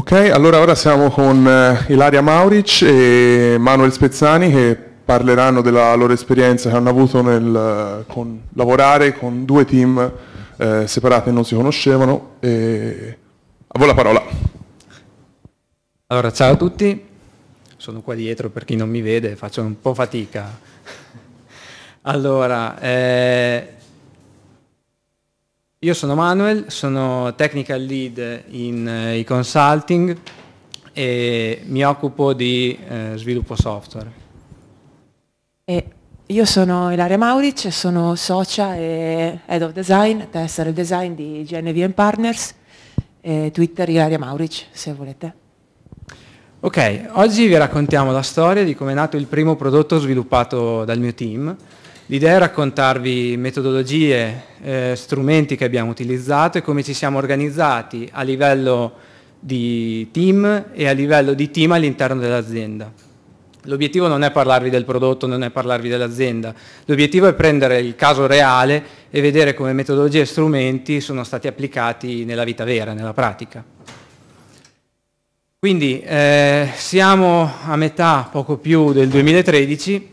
Ok, allora ora siamo con eh, Ilaria Mauric e Manuel Spezzani che parleranno della loro esperienza che hanno avuto nel eh, con, lavorare con due team eh, separate e non si conoscevano. E... A voi la parola. Allora, ciao a tutti, sono qua dietro per chi non mi vede, faccio un po' fatica. Allora, eh, io sono Manuel, sono technical lead in eh, e consulting e mi occupo di eh, sviluppo software. E io sono Ilaria Mauric, sono socia e head of design, testa del design di GNV Partners, e Twitter Ilaria Mauric se volete. Ok, oggi vi raccontiamo la storia di come è nato il primo prodotto sviluppato dal mio team, L'idea è raccontarvi metodologie, eh, strumenti che abbiamo utilizzato e come ci siamo organizzati a livello di team e a livello di team all'interno dell'azienda. L'obiettivo non è parlarvi del prodotto, non è parlarvi dell'azienda, l'obiettivo è prendere il caso reale e vedere come metodologie e strumenti sono stati applicati nella vita vera, nella pratica. Quindi eh, siamo a metà, poco più, del 2013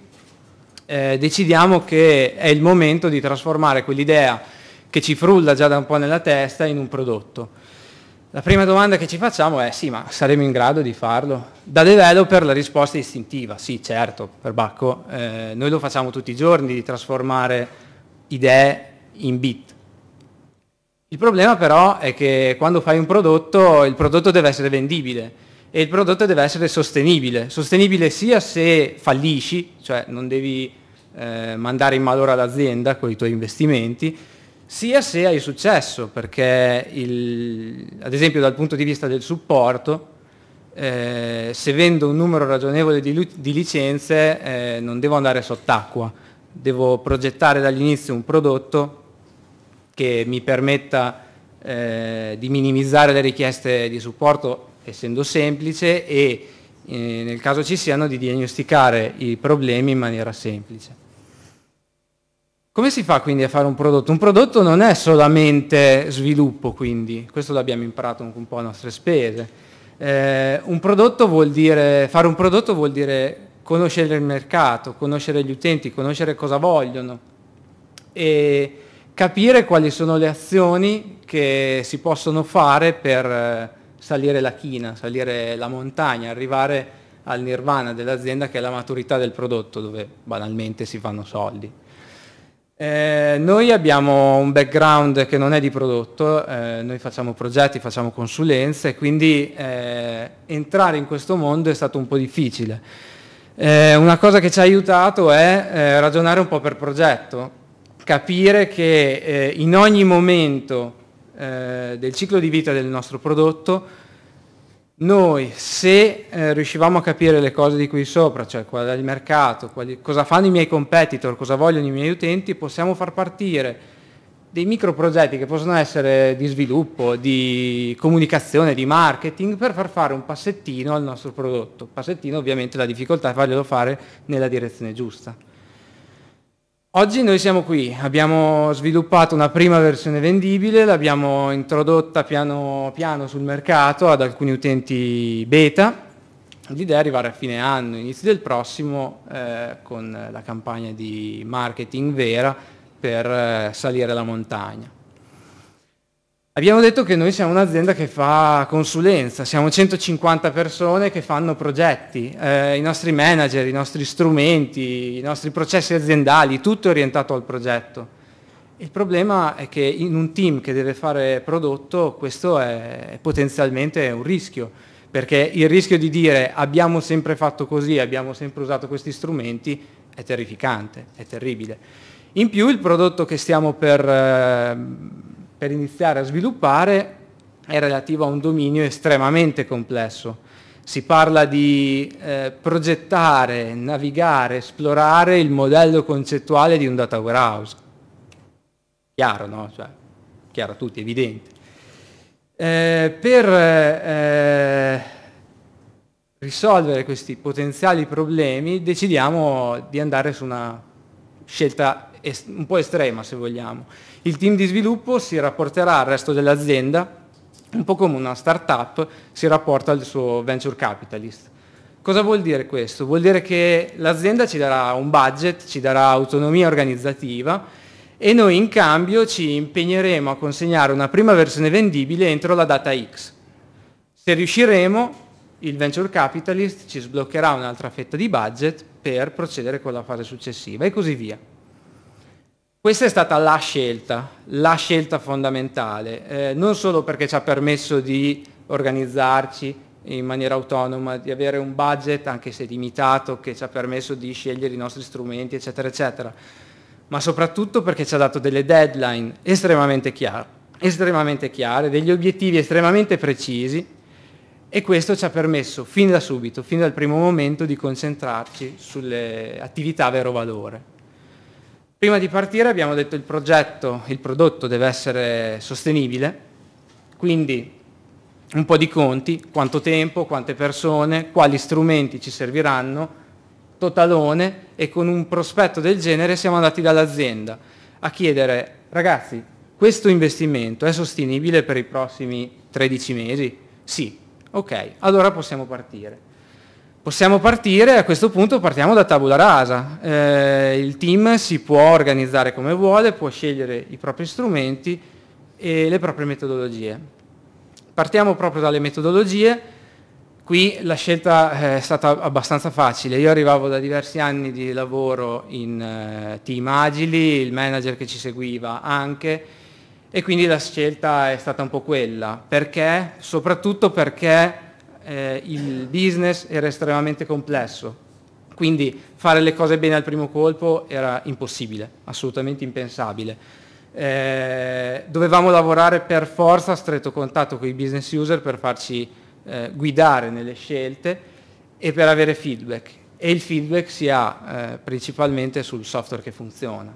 eh, decidiamo che è il momento di trasformare quell'idea che ci frulla già da un po' nella testa in un prodotto. La prima domanda che ci facciamo è sì, ma saremo in grado di farlo? Da developer la risposta è istintiva, sì certo, per Bacco, eh, noi lo facciamo tutti i giorni di trasformare idee in bit. Il problema però è che quando fai un prodotto, il prodotto deve essere vendibile e il prodotto deve essere sostenibile, sostenibile sia se fallisci, cioè non devi eh, mandare in malora l'azienda con i tuoi investimenti, sia se hai successo, perché il, ad esempio dal punto di vista del supporto, eh, se vendo un numero ragionevole di, di licenze eh, non devo andare sott'acqua, devo progettare dall'inizio un prodotto che mi permetta eh, di minimizzare le richieste di supporto essendo semplice e eh, nel caso ci siano di diagnosticare i problemi in maniera semplice. Come si fa quindi a fare un prodotto? Un prodotto non è solamente sviluppo, quindi, questo l'abbiamo imparato un po' a nostre spese. Eh, un dire, fare un prodotto vuol dire conoscere il mercato, conoscere gli utenti, conoscere cosa vogliono e capire quali sono le azioni che si possono fare per eh, salire la china, salire la montagna, arrivare al nirvana dell'azienda che è la maturità del prodotto dove banalmente si fanno soldi. Eh, noi abbiamo un background che non è di prodotto, eh, noi facciamo progetti, facciamo consulenze, quindi eh, entrare in questo mondo è stato un po' difficile. Eh, una cosa che ci ha aiutato è eh, ragionare un po' per progetto, capire che eh, in ogni momento eh, del ciclo di vita del nostro prodotto, noi se eh, riuscivamo a capire le cose di qui sopra, cioè qual è il mercato, quali, cosa fanno i miei competitor, cosa vogliono i miei utenti, possiamo far partire dei micro progetti che possono essere di sviluppo, di comunicazione, di marketing, per far fare un passettino al nostro prodotto. Passettino ovviamente la difficoltà è farglielo fare nella direzione giusta. Oggi noi siamo qui, abbiamo sviluppato una prima versione vendibile, l'abbiamo introdotta piano piano sul mercato ad alcuni utenti beta, l'idea è arrivare a fine anno, inizio del prossimo, eh, con la campagna di marketing vera per eh, salire la montagna. Abbiamo detto che noi siamo un'azienda che fa consulenza, siamo 150 persone che fanno progetti, eh, i nostri manager, i nostri strumenti, i nostri processi aziendali, tutto è orientato al progetto. Il problema è che in un team che deve fare prodotto questo è potenzialmente un rischio, perché il rischio di dire abbiamo sempre fatto così, abbiamo sempre usato questi strumenti è terrificante, è terribile. In più il prodotto che stiamo per... Eh, per iniziare a sviluppare è relativo a un dominio estremamente complesso. Si parla di eh, progettare, navigare, esplorare il modello concettuale di un data warehouse. Chiaro, no? Cioè, chiaro a tutti, evidente. Eh, per eh, risolvere questi potenziali problemi decidiamo di andare su una scelta un po' estrema se vogliamo. Il team di sviluppo si rapporterà al resto dell'azienda, un po' come una startup si rapporta al suo venture capitalist. Cosa vuol dire questo? Vuol dire che l'azienda ci darà un budget, ci darà autonomia organizzativa e noi in cambio ci impegneremo a consegnare una prima versione vendibile entro la data X. Se riusciremo, il venture capitalist ci sbloccherà un'altra fetta di budget per procedere con la fase successiva e così via. Questa è stata la scelta, la scelta fondamentale, eh, non solo perché ci ha permesso di organizzarci in maniera autonoma, di avere un budget anche se limitato che ci ha permesso di scegliere i nostri strumenti, eccetera, eccetera, ma soprattutto perché ci ha dato delle deadline estremamente chiare, estremamente chiare degli obiettivi estremamente precisi e questo ci ha permesso fin da subito, fin dal primo momento, di concentrarci sulle attività vero valore. Prima di partire abbiamo detto che il progetto, il prodotto deve essere sostenibile, quindi un po' di conti, quanto tempo, quante persone, quali strumenti ci serviranno, totalone e con un prospetto del genere siamo andati dall'azienda a chiedere ragazzi questo investimento è sostenibile per i prossimi 13 mesi? Sì, ok, allora possiamo partire. Possiamo partire, a questo punto partiamo da tabula rasa. Eh, il team si può organizzare come vuole, può scegliere i propri strumenti e le proprie metodologie. Partiamo proprio dalle metodologie. Qui la scelta eh, è stata abbastanza facile. Io arrivavo da diversi anni di lavoro in eh, team agili, il manager che ci seguiva anche, e quindi la scelta è stata un po' quella. Perché? Soprattutto perché eh, il business era estremamente complesso, quindi fare le cose bene al primo colpo era impossibile, assolutamente impensabile. Eh, dovevamo lavorare per forza a stretto contatto con i business user per farci eh, guidare nelle scelte e per avere feedback. E il feedback si ha eh, principalmente sul software che funziona.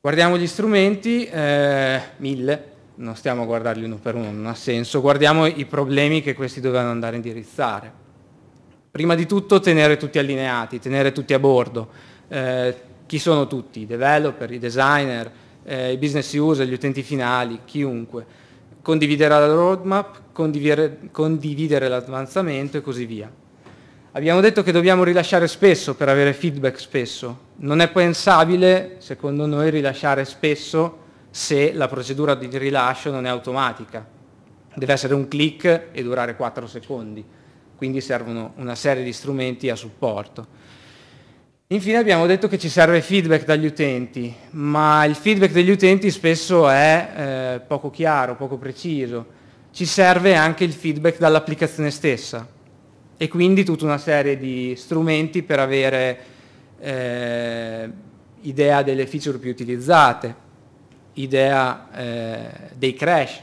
Guardiamo gli strumenti, eh, mille, non stiamo a guardarli uno per uno, non ha senso, guardiamo i problemi che questi dovevano andare a indirizzare. Prima di tutto tenere tutti allineati, tenere tutti a bordo. Eh, chi sono tutti? I developer, i designer, eh, i business user, gli utenti finali, chiunque. Condividere la roadmap, condividere, condividere l'avanzamento e così via. Abbiamo detto che dobbiamo rilasciare spesso per avere feedback spesso. Non è pensabile, secondo noi, rilasciare spesso se la procedura di rilascio non è automatica. Deve essere un click e durare 4 secondi, quindi servono una serie di strumenti a supporto. Infine abbiamo detto che ci serve feedback dagli utenti, ma il feedback degli utenti spesso è eh, poco chiaro, poco preciso. Ci serve anche il feedback dall'applicazione stessa e quindi tutta una serie di strumenti per avere eh, idea delle feature più utilizzate idea eh, dei crash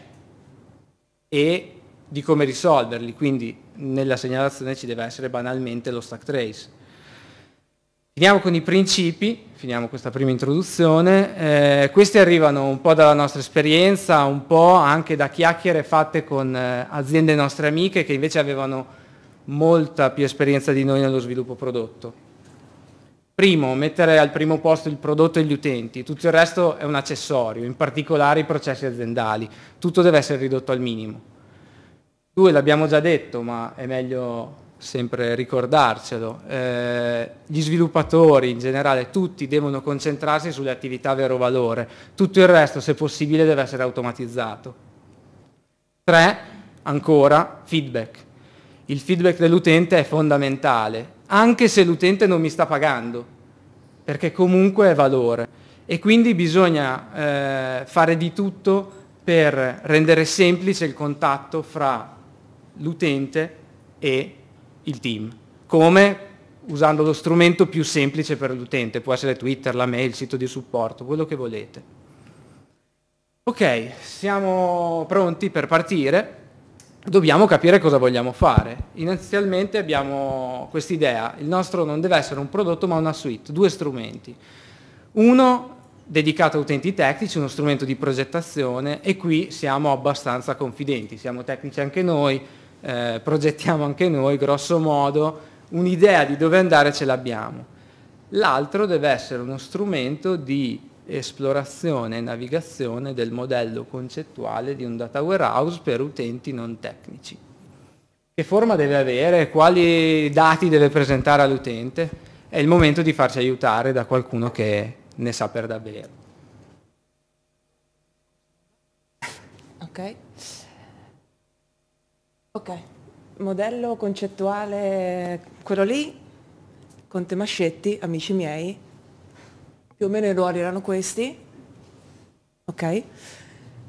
e di come risolverli, quindi nella segnalazione ci deve essere banalmente lo stack trace. Finiamo con i principi, finiamo questa prima introduzione, eh, questi arrivano un po' dalla nostra esperienza, un po' anche da chiacchiere fatte con eh, aziende nostre amiche che invece avevano molta più esperienza di noi nello sviluppo prodotto. Primo, mettere al primo posto il prodotto e gli utenti, tutto il resto è un accessorio, in particolare i processi aziendali, tutto deve essere ridotto al minimo. Due, l'abbiamo già detto, ma è meglio sempre ricordarcelo, eh, gli sviluppatori in generale, tutti devono concentrarsi sulle attività a vero valore, tutto il resto se possibile deve essere automatizzato. Tre, ancora, feedback. Il feedback dell'utente è fondamentale, anche se l'utente non mi sta pagando, perché comunque è valore. E quindi bisogna eh, fare di tutto per rendere semplice il contatto fra l'utente e il team. Come? Usando lo strumento più semplice per l'utente, può essere Twitter, la mail, il sito di supporto, quello che volete. Ok, siamo pronti per partire dobbiamo capire cosa vogliamo fare. Inizialmente abbiamo quest'idea, il nostro non deve essere un prodotto ma una suite, due strumenti. Uno dedicato a utenti tecnici, uno strumento di progettazione e qui siamo abbastanza confidenti, siamo tecnici anche noi, eh, progettiamo anche noi, grosso modo un'idea di dove andare ce l'abbiamo. L'altro deve essere uno strumento di esplorazione e navigazione del modello concettuale di un data warehouse per utenti non tecnici. Che forma deve avere? Quali dati deve presentare all'utente? È il momento di farci aiutare da qualcuno che ne sa per davvero. Ok. Ok. Modello concettuale, quello lì, Conte Mascetti, amici miei, più o meno i ruoli erano questi, ok?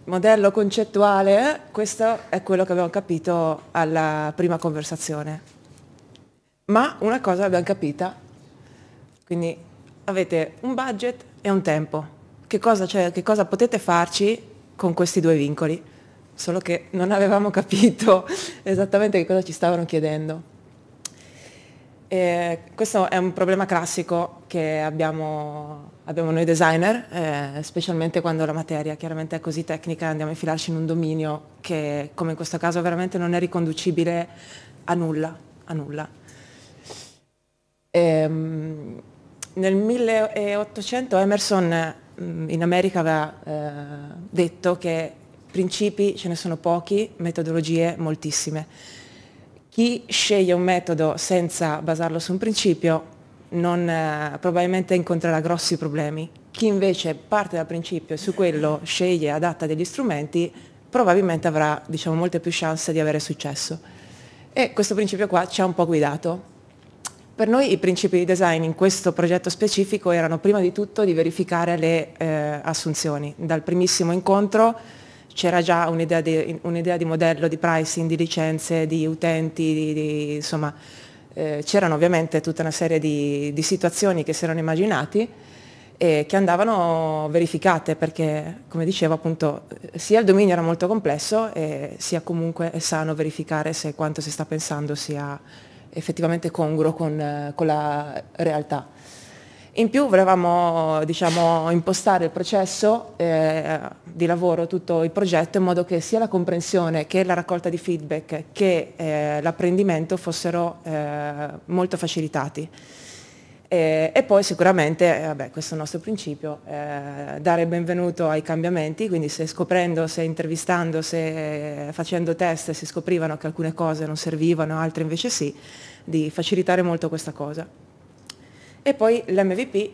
Modello concettuale, eh, questo è quello che abbiamo capito alla prima conversazione. Ma una cosa l'abbiamo capita, quindi avete un budget e un tempo. Che cosa, cioè, che cosa potete farci con questi due vincoli? Solo che non avevamo capito esattamente che cosa ci stavano chiedendo. E questo è un problema classico che abbiamo, abbiamo noi designer, eh, specialmente quando la materia chiaramente è così tecnica, andiamo a infilarci in un dominio che, come in questo caso, veramente non è riconducibile a nulla. A nulla. E, ehm, nel 1800 Emerson mm, in America aveva eh, detto che principi ce ne sono pochi, metodologie moltissime chi sceglie un metodo senza basarlo su un principio non, eh, probabilmente incontrerà grossi problemi. Chi invece parte dal principio e su quello sceglie e adatta degli strumenti probabilmente avrà diciamo, molte più chance di avere successo. E questo principio qua ci ha un po' guidato. Per noi i principi di design in questo progetto specifico erano prima di tutto di verificare le eh, assunzioni. Dal primissimo incontro c'era già un'idea di, un'idea di, modello, di pricing, di licenze, di utenti, di, di, insomma eh, c'erano ovviamente tutta una serie di, situazioni che si erano immaginati e che andavano verificate perché come dicevo appunto sia il dominio era molto complesso e sia comunque è sano verificare se quanto si sta pensando sia effettivamente congruo con, con la realtà. In più volevamo diciamo, impostare il processo eh, di lavoro, tutto il progetto, in modo che sia la comprensione che la raccolta di feedback che eh, l'apprendimento fossero eh, molto facilitati. E, eh, e poi sicuramente, eh, vabbè, questo è il nostro principio, eh, dare benvenuto ai cambiamenti, quindi se scoprendo, se intervistando, se facendo test si scoprivano che alcune cose non servivano, altre invece sì, di facilitare molto questa cosa e poi l'MVP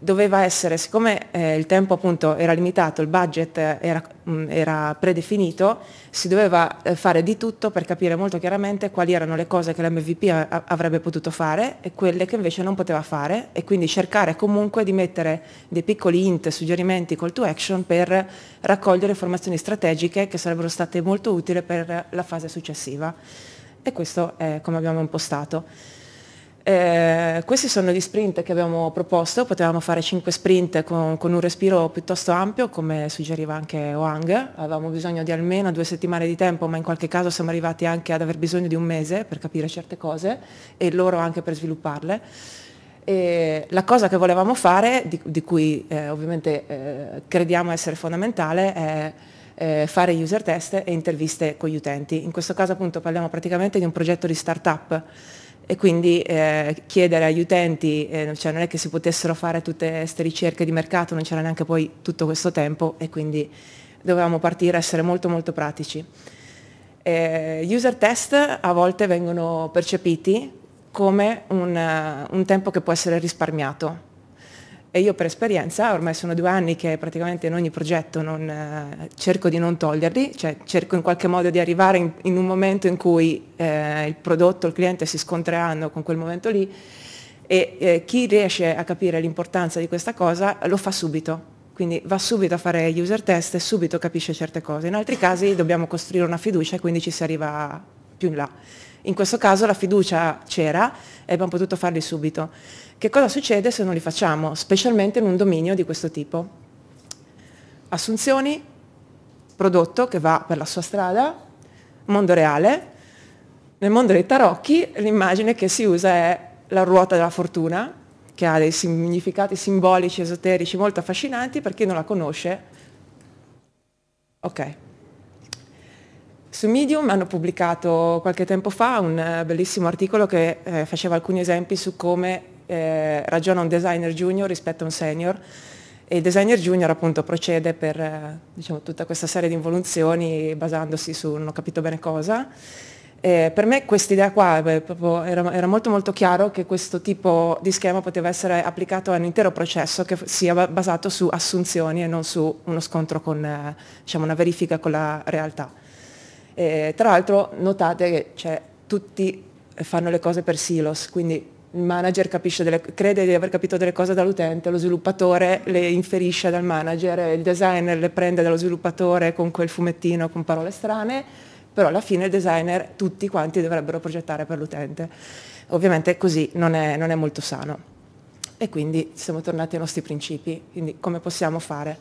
doveva essere, siccome eh, il tempo appunto era limitato, il budget eh, era, mh, mm, era predefinito, si doveva eh, fare di tutto per capire molto chiaramente quali erano le cose che l'MVP eh, avrebbe potuto fare e quelle che invece non poteva fare e quindi cercare comunque di mettere dei piccoli int, suggerimenti, call to action per raccogliere informazioni strategiche che sarebbero state molto utili per la fase successiva. E questo è come abbiamo impostato. Eh, questi sono gli sprint che abbiamo proposto, potevamo fare 5 sprint con, con, un respiro piuttosto ampio come suggeriva anche Wang, avevamo bisogno di almeno due settimane di tempo ma in qualche caso siamo arrivati anche ad aver bisogno di un mese per capire certe cose e loro anche per svilupparle. E la cosa che volevamo fare, di, di cui eh, ovviamente eh, crediamo essere fondamentale, è eh, fare user test e interviste con gli utenti. In questo caso appunto parliamo praticamente di un progetto di start-up e quindi eh, chiedere agli utenti, eh, cioè non è che si potessero fare tutte queste ricerche di mercato, non c'era neanche poi tutto questo tempo e quindi dovevamo partire, a essere molto molto pratici. Eh, user test a volte vengono percepiti come un, eh, un tempo che può essere risparmiato, e io per esperienza, ormai sono due anni che praticamente in ogni progetto non, eh, cerco di non toglierli, cioè cerco in qualche modo di arrivare in, in un momento in cui eh, il prodotto, il cliente si scontreranno con quel momento lì e eh, chi riesce a capire l'importanza di questa cosa lo fa subito. Quindi va subito a fare user test e subito capisce certe cose. In altri casi dobbiamo costruire una fiducia e quindi ci si arriva più in là. In questo caso la fiducia c'era e abbiamo potuto farli subito. Che cosa succede se non li facciamo, specialmente in un dominio di questo tipo? Assunzioni, prodotto che va per la sua strada, mondo reale. Nel mondo dei tarocchi l'immagine che si usa è la ruota della fortuna, che ha dei significati simbolici, esoterici molto affascinanti, per chi non la conosce. Ok. Su Medium hanno pubblicato qualche tempo fa un eh, bellissimo articolo che eh, faceva alcuni esempi su come eh, ragiona un designer junior rispetto a un senior e il designer junior appunto procede per eh, diciamo, tutta questa serie di involuzioni basandosi su non ho capito bene cosa. Eh, per me questa idea qua beh, era, era, molto molto chiaro che questo tipo di schema poteva essere applicato a un intero processo che sia basato su assunzioni e non su uno scontro con eh, diciamo, una verifica con la realtà. Eh, tra l'altro notate che cioè, tutti eh, fanno le cose per silos, quindi il manager delle, crede di aver capito delle cose dall'utente, lo sviluppatore le inferisce dal manager, il designer le prende dallo sviluppatore con quel fumettino con parole strane, però alla fine il designer tutti quanti dovrebbero progettare per l'utente. Ovviamente così non è, non è molto sano. E quindi siamo tornati ai nostri principi, quindi come possiamo fare?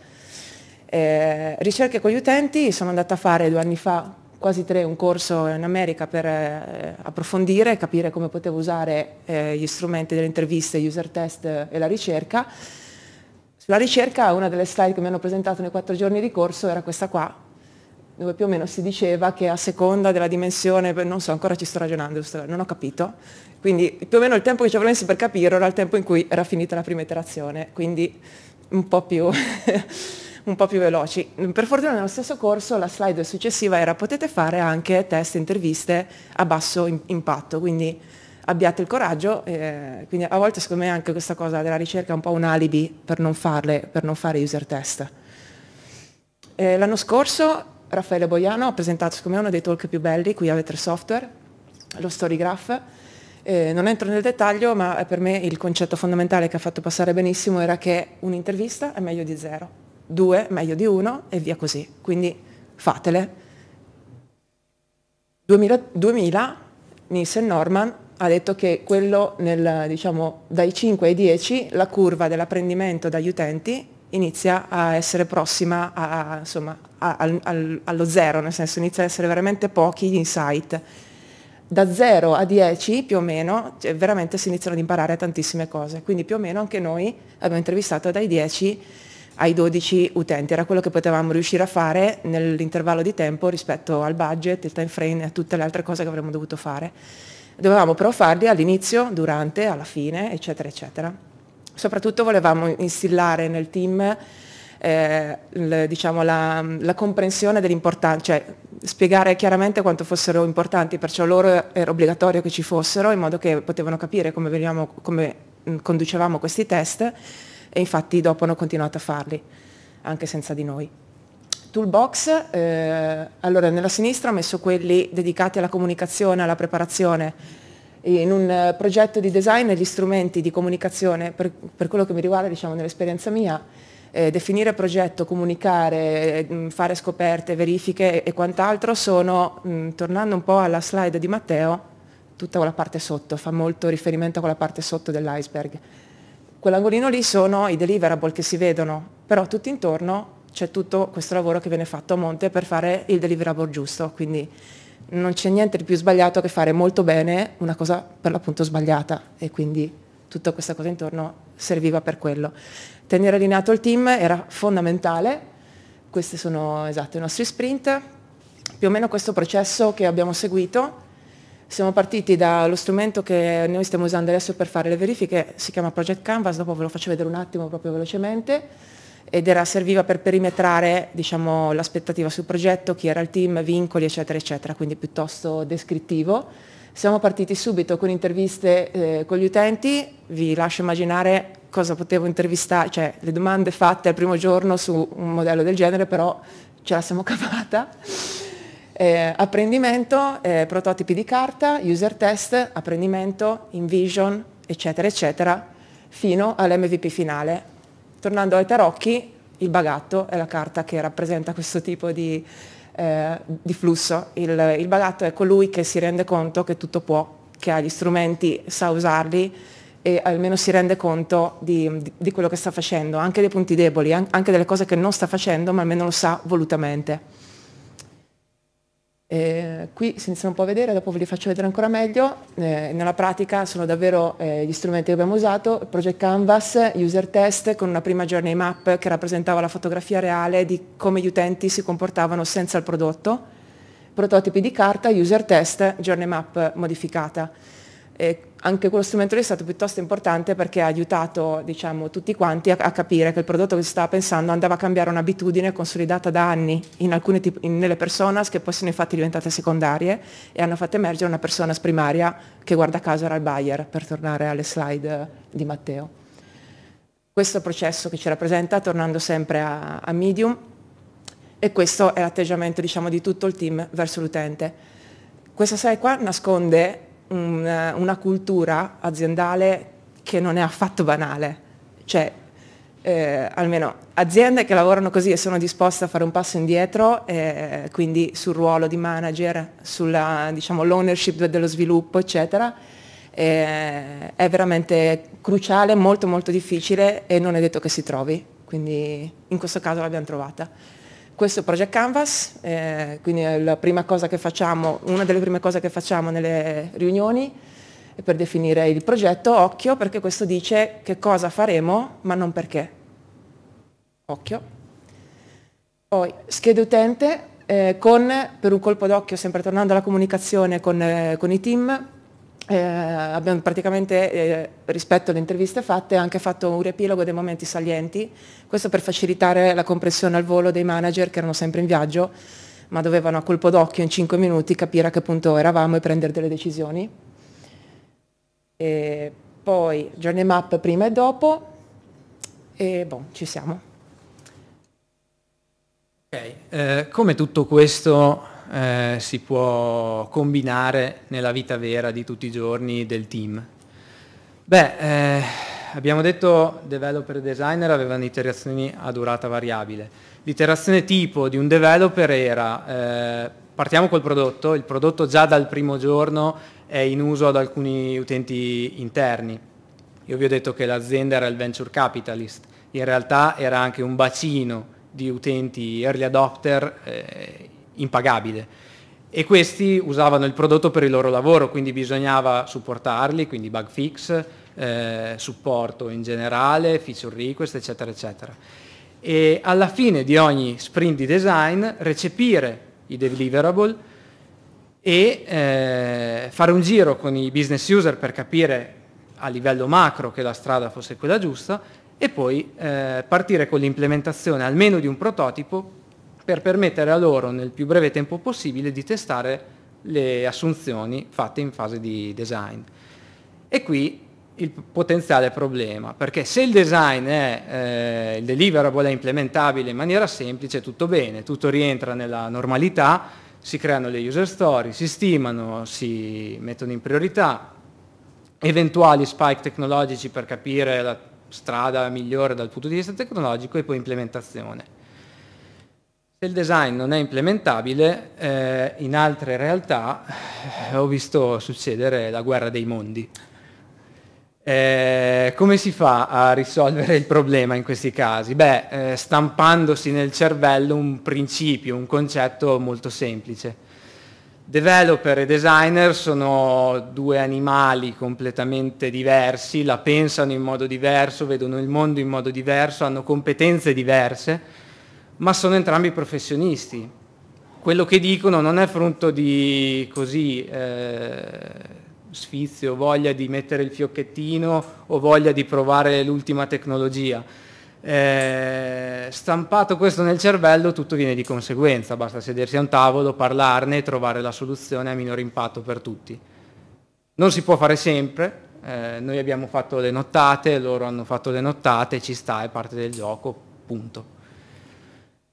Eh, ricerche con gli utenti, sono andata a fare due anni fa quasi tre un corso in America per eh, approfondire e capire come potevo usare eh, gli strumenti delle interviste, user test e la ricerca. Sulla ricerca una delle slide che mi hanno presentato nei quattro giorni di corso era questa qua, dove più o meno si diceva che a seconda della dimensione, non so, ancora ci sto ragionando, non ho capito, quindi più o meno il tempo che ci avevo messo per capirlo era il tempo in cui era finita la prima iterazione, quindi un po' più... un po' più veloci. Per fortuna nello stesso corso la slide successiva era potete fare anche test, interviste a basso in, impatto, quindi abbiate il coraggio, eh, quindi a volte secondo me anche questa cosa della ricerca è un po' un alibi per non, farle, per non fare user test. Eh, l'anno scorso Raffaele Boiano ha presentato secondo me uno dei talk più belli qui a Vetter Software, lo Storygraph, eh, non entro nel dettaglio, ma per me il concetto fondamentale che ha fatto passare benissimo era che un'intervista è meglio di zero due meglio di uno e via così. Quindi fatele. 2000, 2000 Nielsen Norman ha detto che quello nel, diciamo, dai 5 ai 10 la curva dell'apprendimento dagli utenti inizia a essere prossima a, insomma, a, al, allo zero, nel senso inizia ad essere veramente pochi gli insight. Da 0 a 10 più o meno cioè, veramente si iniziano ad imparare tantissime cose, quindi più o meno anche noi abbiamo intervistato dai 10 ai 12 utenti. Era quello che potevamo riuscire a fare nell'intervallo di tempo rispetto al budget, il time frame e a tutte le altre cose che avremmo dovuto fare. Dovevamo però farli all'inizio, durante, alla fine, eccetera, eccetera. Soprattutto volevamo instillare nel team eh, l, diciamo, la, la, comprensione dell'importanza, cioè spiegare chiaramente quanto fossero importanti, perciò loro era obbligatorio che ci fossero in modo che potevano capire come, veniamo, come conducevamo questi test e infatti dopo hanno continuato a farli, anche senza di noi. Toolbox, eh, allora nella sinistra ho messo quelli dedicati alla comunicazione, alla preparazione. In un eh, progetto di design gli strumenti di comunicazione, per, per quello che mi riguarda diciamo nell'esperienza mia, eh, definire progetto, comunicare, eh, mh, fare scoperte, verifiche e, e quant'altro sono, mh, tornando un po' alla slide di Matteo, tutta quella parte sotto, fa molto riferimento a quella parte sotto dell'iceberg quell'angolino lì sono i deliverable che si vedono, però tutto intorno c'è tutto questo lavoro che viene fatto a monte per fare il deliverable giusto, quindi non c'è niente di più sbagliato che fare molto bene una cosa per l'appunto sbagliata e quindi tutta questa cosa intorno serviva per quello. Tenere allineato il team era fondamentale, questi sono esatto i nostri sprint, più o meno questo processo che abbiamo seguito siamo partiti dallo strumento che noi stiamo usando adesso per fare le verifiche, si chiama Project Canvas, dopo ve lo faccio vedere un attimo proprio velocemente, ed era, serviva per perimetrare diciamo, l'aspettativa sul progetto, chi era il team, vincoli eccetera eccetera, quindi piuttosto descrittivo. Siamo partiti subito con interviste eh, con gli utenti, vi lascio immaginare cosa potevo intervistare, cioè le domande fatte al primo giorno su un modello del genere, però ce la siamo cavata. Eh, apprendimento, eh, prototipi di carta, user test, apprendimento, invision, eccetera, eccetera, fino all'MVP finale. Tornando ai tarocchi, il bagatto è la carta che rappresenta questo tipo di, eh, di flusso. Il, il bagatto è colui che si rende conto che tutto può, che ha gli strumenti, sa usarli e almeno si rende conto di, di quello che sta facendo, anche dei punti deboli, anche delle cose che non sta facendo, ma almeno lo sa volutamente. Eh, qui si iniziano un po' a vedere, dopo ve li faccio vedere ancora meglio. Eh, nella pratica sono davvero eh, gli strumenti che abbiamo usato, Project Canvas, User Test, con una prima journey map che rappresentava la fotografia reale di come gli utenti si comportavano senza il prodotto, prototipi di carta, User Test, journey map modificata. E anche quello strumento lì è stato piuttosto importante perché ha aiutato diciamo, tutti quanti a, a, capire che il prodotto che si stava pensando andava a cambiare un'abitudine consolidata da anni in alcune tip- in, nelle personas che poi sono infatti diventate secondarie e hanno fatto emergere una persona primaria che guarda caso era il buyer, per tornare alle slide di Matteo. Questo processo che ci rappresenta, tornando sempre a, a Medium, e questo è l'atteggiamento diciamo, di tutto il team verso l'utente. Questa slide qua nasconde un, eh, una cultura aziendale che non è affatto banale. Cioè, eh, almeno aziende che lavorano così e sono disposte a fare un passo indietro, eh, quindi sul ruolo di manager, sull'ownership diciamo, dello sviluppo, eccetera, eh, è veramente cruciale, molto molto difficile e non è detto che si trovi, quindi in questo caso l'abbiamo trovata questo è Project Canvas, eh, quindi è la prima cosa che facciamo, una delle prime cose che facciamo nelle riunioni per definire il progetto, occhio perché questo dice che cosa faremo ma non perché. Occhio. Poi schede utente eh, con, per un colpo d'occhio, sempre tornando alla comunicazione con, eh, con i team, eh, abbiamo praticamente eh, rispetto alle interviste fatte anche fatto un riepilogo dei momenti salienti, questo per facilitare la compressione al volo dei manager che erano sempre in viaggio ma dovevano a colpo d'occhio in 5 minuti capire a che punto eravamo e prendere delle decisioni. E poi journey map prima e dopo e boh, ci siamo. Ok, eh, come tutto questo eh, si può combinare nella vita vera di tutti i giorni del team. Beh, eh, abbiamo detto developer e designer avevano iterazioni a durata variabile. L'iterazione tipo di un developer era eh, partiamo col prodotto, il prodotto già dal primo giorno è in uso ad alcuni utenti interni. Io vi ho detto che l'azienda era il venture capitalist, in realtà era anche un bacino di utenti early adopter eh, impagabile. E questi usavano il prodotto per il loro lavoro, quindi bisognava supportarli, quindi bug fix, eh, supporto in generale, feature request, eccetera, eccetera. E alla fine di ogni sprint di design recepire i deliverable e eh, fare un giro con i business user per capire a livello macro che la strada fosse quella giusta e poi eh, partire con l'implementazione almeno di un prototipo per permettere a loro nel più breve tempo possibile di testare le assunzioni fatte in fase di design. E qui il potenziale problema, perché se il design è, eh, il deliverable è implementabile in maniera semplice, tutto bene, tutto rientra nella normalità, si creano le user story, si stimano, si mettono in priorità, eventuali spike tecnologici per capire la strada migliore dal punto di vista tecnologico e poi implementazione. Se il design non è implementabile, eh, in altre realtà eh, ho visto succedere la guerra dei mondi. Eh, come si fa a risolvere il problema in questi casi? Beh, eh, stampandosi nel cervello un principio, un concetto molto semplice. Developer e designer sono due animali completamente diversi, la pensano in modo diverso, vedono il mondo in modo diverso, hanno competenze diverse ma sono entrambi professionisti. Quello che dicono non è frutto di così eh, sfizio, voglia di mettere il fiocchettino o voglia di provare l'ultima tecnologia. Eh, stampato questo nel cervello tutto viene di conseguenza, basta sedersi a un tavolo, parlarne e trovare la soluzione a minor impatto per tutti. Non si può fare sempre, eh, noi abbiamo fatto le nottate, loro hanno fatto le nottate, ci sta, è parte del gioco, punto.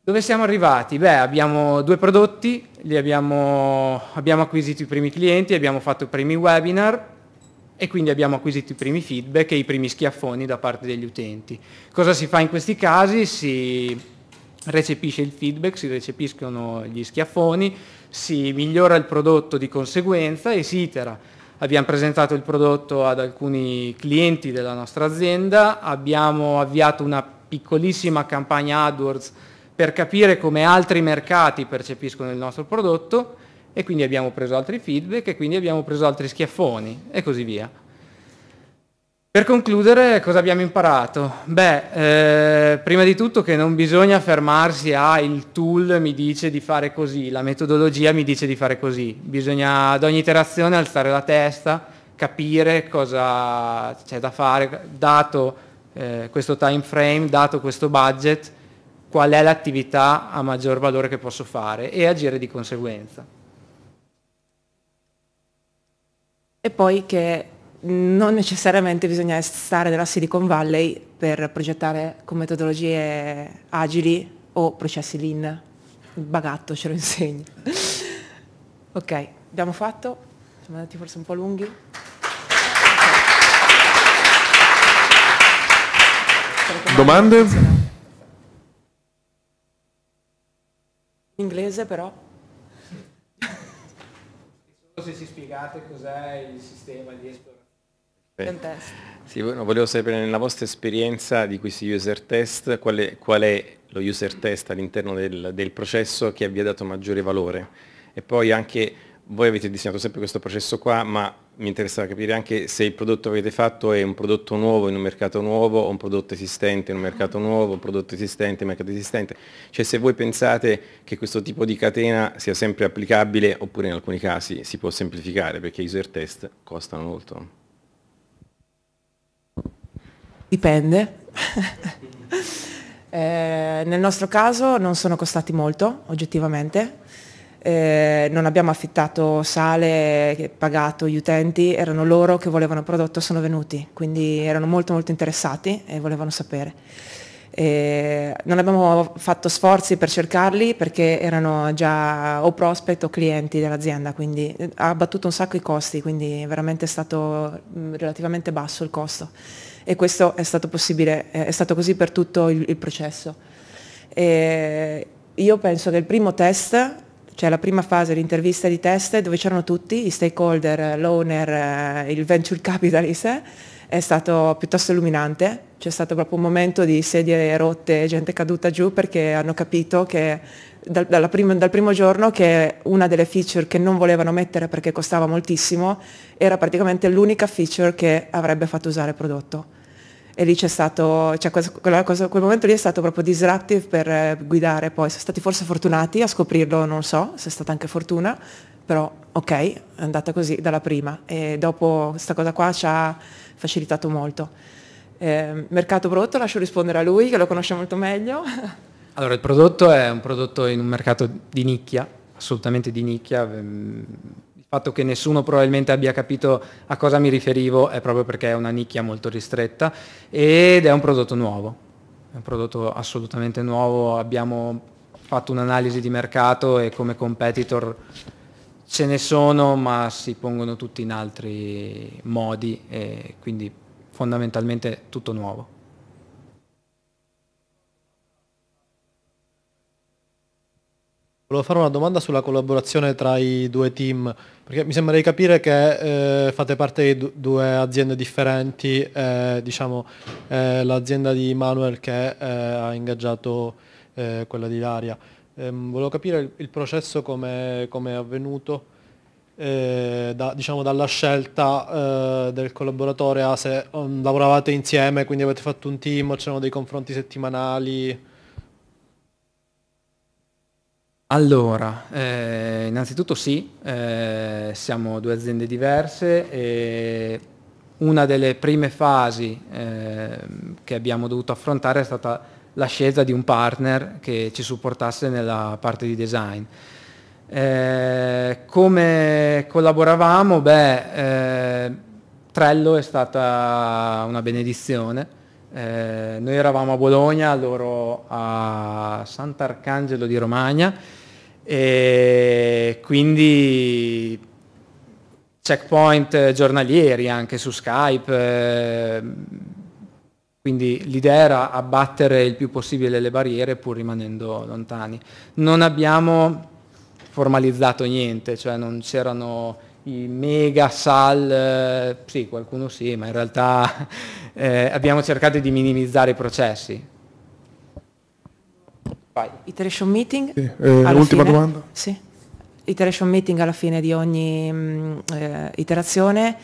Dove siamo arrivati? Beh, abbiamo due prodotti, abbiamo, abbiamo, acquisito i primi clienti, abbiamo fatto i primi webinar e quindi abbiamo acquisito i primi feedback e i primi schiaffoni da parte degli utenti. Cosa si fa in questi casi? Si recepisce il feedback, si recepiscono gli schiaffoni, si migliora il prodotto di conseguenza e si itera. Abbiamo presentato il prodotto ad alcuni clienti della nostra azienda, abbiamo avviato una piccolissima campagna AdWords per capire come altri mercati percepiscono il nostro prodotto e quindi abbiamo preso altri feedback e quindi abbiamo preso altri schiaffoni e così via. Per concludere, cosa abbiamo imparato? Beh, eh, prima di tutto che non bisogna fermarsi a il tool mi dice di fare così, la metodologia mi dice di fare così, bisogna ad ogni iterazione alzare la testa, capire cosa c'è da fare, dato eh, questo time frame, dato questo budget, qual è l'attività a maggior valore che posso fare e agire di conseguenza. E poi che non necessariamente bisogna stare nella Silicon Valley per progettare con metodologie agili o processi lean. Il bagatto ce lo insegna. ok, abbiamo fatto, siamo andati forse un po' lunghi. Domande? Inglese però? Solo se ci spiegate cos'è il sistema di esplorazione. Sì, volevo sapere nella vostra esperienza di questi user test qual è, qual è lo user test all'interno del, del, processo che vi ha dato maggiore valore e poi anche voi avete disegnato sempre questo processo qua ma mi interessava capire anche se il prodotto che avete fatto è un prodotto nuovo in un mercato nuovo o un prodotto esistente in un mercato mm. nuovo, un prodotto esistente in un mercato esistente, cioè se voi pensate che questo tipo di catena sia sempre applicabile oppure in alcuni casi si può semplificare perché i user test costano molto. Dipende. eh, nel nostro caso non sono costati molto oggettivamente eh, non abbiamo affittato sale, eh, pagato gli utenti, erano loro che volevano il prodotto, sono venuti, quindi erano molto molto interessati e volevano sapere. E eh, non abbiamo fatto sforzi per cercarli perché erano già o prospect o clienti dell'azienda, quindi eh, ha abbattuto un sacco i costi, quindi è veramente stato mm, relativamente basso il costo. E questo è stato possibile, è stato così per tutto il, il processo. E io penso che il primo test cioè la prima fase, l'intervista di test dove c'erano tutti, i stakeholder, l'owner, eh, il venture capitalist, è stato piuttosto illuminante, c'è stato proprio un momento di sedie rotte, gente caduta giù perché hanno capito che dal, prima, dal primo giorno che una delle feature che non volevano mettere perché costava moltissimo era praticamente l'unica feature che avrebbe fatto usare il prodotto e lì c'è stato, cioè, quella cosa, quel momento lì è stato proprio disruptive per eh, guidare, poi sono stati forse fortunati a scoprirlo, non so, se è stata anche fortuna, però ok, è andata così dalla prima e dopo questa cosa qua ci ha facilitato molto. Eh, mercato prodotto lascio rispondere a lui che lo conosce molto meglio. Allora il prodotto è un prodotto in un mercato di nicchia, assolutamente di nicchia, ehm, fatto che nessuno probabilmente abbia capito a cosa mi riferivo è proprio perché è una nicchia molto ristretta ed è un prodotto nuovo, è un prodotto assolutamente nuovo, abbiamo fatto un'analisi di mercato e come competitor ce ne sono ma si pongono tutti in altri modi e quindi fondamentalmente tutto nuovo. Volevo fare una domanda sulla collaborazione tra i due team, perché mi sembra di capire che eh, fate parte di due aziende differenti, eh, diciamo eh, l'azienda di Manuel che eh, ha ingaggiato eh, quella di Ilaria. Ehm, volevo capire il, il processo come, come è avvenuto, eh, da, diciamo dalla scelta del collaboratore a se um, lavoravate insieme, quindi avete fatto un team, c'erano dei confronti settimanali. Allora, eh, innanzitutto sì, eh, siamo due aziende diverse e una delle prime fasi eh, che abbiamo dovuto affrontare è stata la scelta di un partner che ci supportasse nella parte di design. Eh, come collaboravamo? Beh, eh, Trello è stata una benedizione. Eh, noi eravamo a Bologna, loro a Sant'Arcangelo di Romagna e quindi checkpoint eh, giornalieri anche su Skype, eh, quindi l'idea era abbattere il più possibile le barriere pur rimanendo lontani. Non abbiamo formalizzato niente, cioè non c'erano i mega sal, eh, sì qualcuno sì, ma in realtà eh, abbiamo cercato di minimizzare i processi, Vai. Iteration meeting. Sì. Eh, ultima fine. domanda. Sì. Iteration meeting alla fine di ogni mh, mm, eh, iterazione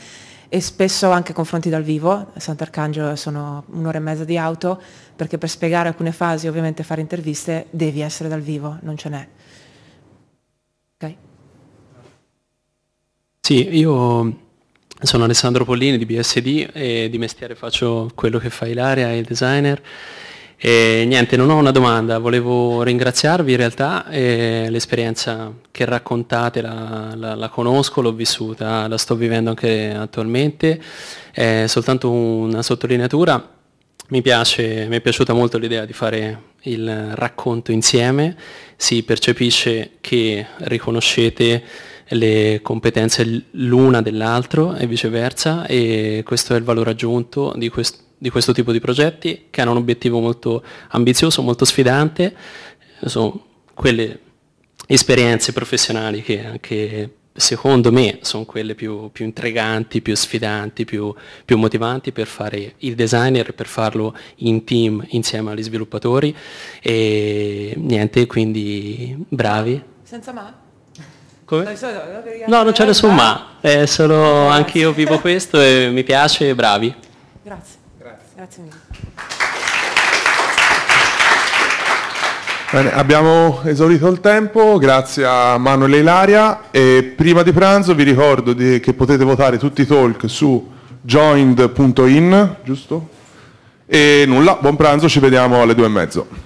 e spesso anche confronti dal vivo, a Sant'Arcangelo sono un'ora e mezza di auto, perché per spiegare alcune fasi, ovviamente fare interviste, devi essere dal vivo, non ce n'è. Okay. Sì, io sono Alessandro Pollini di BSD e di mestiere faccio quello che fa Ilaria, il designer, e niente, non ho una domanda, volevo ringraziarvi in realtà, eh, l'esperienza che raccontate la, la, la conosco, l'ho vissuta, la sto vivendo anche attualmente, è soltanto una sottolineatura, mi, piace, mi è piaciuta molto l'idea di fare il racconto insieme, si percepisce che riconoscete le competenze l'una dell'altro e viceversa e questo è il valore aggiunto di questo di questo tipo di progetti che hanno un obiettivo molto ambizioso, molto sfidante, sono quelle esperienze professionali che anche secondo me sono quelle più, più intriganti, più sfidanti, più, più, motivanti per fare il designer, per farlo in team insieme agli sviluppatori e niente, quindi bravi. Senza ma? Come? No, non c'è nessun ma, è ah. eh, solo io vivo questo e mi piace, bravi. Grazie. Grazie mille. Bene, abbiamo esaurito il tempo, grazie a Manuel e Ilaria e prima di pranzo vi ricordo di, che potete votare tutti i talk su joined.in, giusto? E nulla, buon pranzo, ci vediamo alle due e mezzo.